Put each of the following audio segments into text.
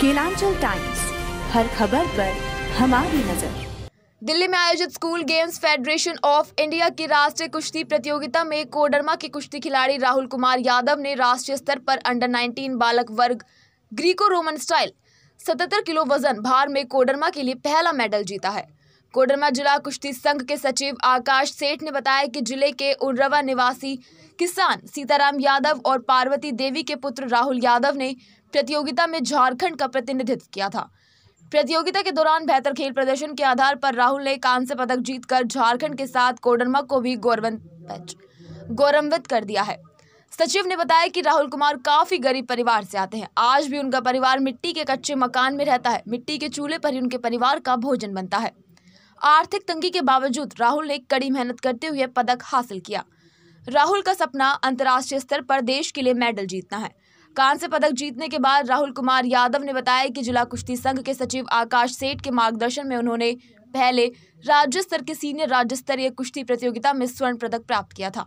Kelanchal times हर खबर पर हमारी नजर दिल्ली में आयोजित school games federation of India की राष्ट्रीय कुश्ती प्रतियोगिता में कोडरमा के कुश्ती खिलाड़ी राहुल कुमार यादव ने राष्ट्रीय स्तर पर अंडर 19 बालक वर्ग ग्रीको रोमन स्टाइल 77 किलो वजन भार में कोडरमा के लिए पहला मेडल जीता है कोडरमा जिला कुश्ती संघ के सचिव आकाश सेठ ने बताया कि जिले के उर्रवा निवासी किसान सीताराम यादव और पार्वती देवी के पुत्र राहुल यादव ने प्रतियोगिता में झारखंड का प्रतिनिधित्व किया था प्रतियोगिता के दौरान बेहतर खेल प्रदर्शन के आधार पर राहुल ने कांस्य पदक जीतकर झारखंड के साथ कोडरमा को भी गौरवित कर दिया है सचिव ने बताया कि राहुल कुमार काफी गरीब परिवार से आते हैं आज भी उनका परिवार मिट्टी के कच्चे मकान में रहता है मिट्टी के चूल्हे पर ही उनके परिवार का भोजन बनता है आर्थिक तंगी के बावजूद राहुल ने कड़ी मेहनत करते हुए पदक हासिल किया राहुल का सपना अंतर्राष्ट्रीय स्तर पर देश के लिए मेडल जीतना है कांस्य पदक जीतने के बाद राहुल कुमार यादव ने बताया कि जिला कुश्ती संघ के सचिव आकाश सेठ के मार्गदर्शन में उन्होंने पहले राज्य स्तर के सीनियर राज्य स्तरीय कुश्ती प्रतियोगिता में स्वर्ण पदक प्राप्त किया था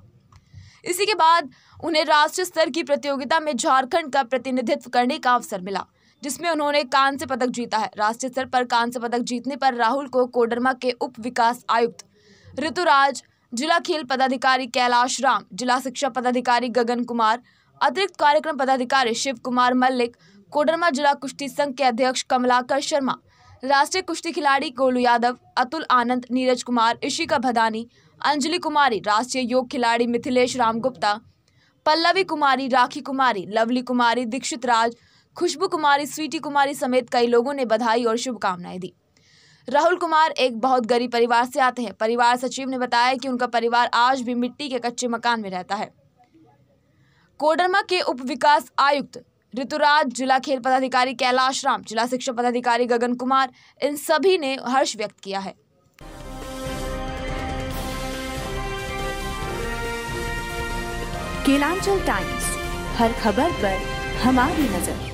इसी के बाद उन्हें राष्ट्रीय स्तर की प्रतियोगिता में झारखंड का प्रतिनिधित्व करने का अवसर मिला जिसमें उन्होंने कांस्य पदक जीता है राष्ट्रीय स्तर पर कांस्य पदक जीतने पर राहुल को कोडरमा के उप विकास आयुक्त ऋतुराज जिला खेल पदाधिकारी कैलाश राम जिला शिक्षा पदाधिकारी गगन कुमार अतिरिक्त कार्यक्रम पदाधिकारी शिव कुमार मल्लिक कोडरमा जिला कुश्ती संघ के अध्यक्ष कमलाकर शर्मा राष्ट्रीय कुश्ती खिलाड़ी गोलू यादव अतुल आनंद नीरज कुमार इशिका भदानी अंजलि कुमारी राष्ट्रीय योग खिलाड़ी मिथिलेश राम गुप्ता पल्लवी कुमारी राखी कुमारी लवली कुमारी दीक्षित राज खुशबू कुमारी स्वीटी कुमारी समेत कई लोगों ने बधाई और शुभकामनाएं दी राहुल कुमार एक बहुत गरीब परिवार से आते हैं परिवार सचिव ने बताया कि उनका परिवार आज भी मिट्टी के कच्चे मकान में रहता है कोडरमा के उप विकास आयुक्त ऋतुराज जिला खेल पदाधिकारी कैलाश राम जिला शिक्षा पदाधिकारी गगन कुमार इन सभी ने हर्ष व्यक्त किया है केलांचल टाइम्स हर खबर पर हमारी नजर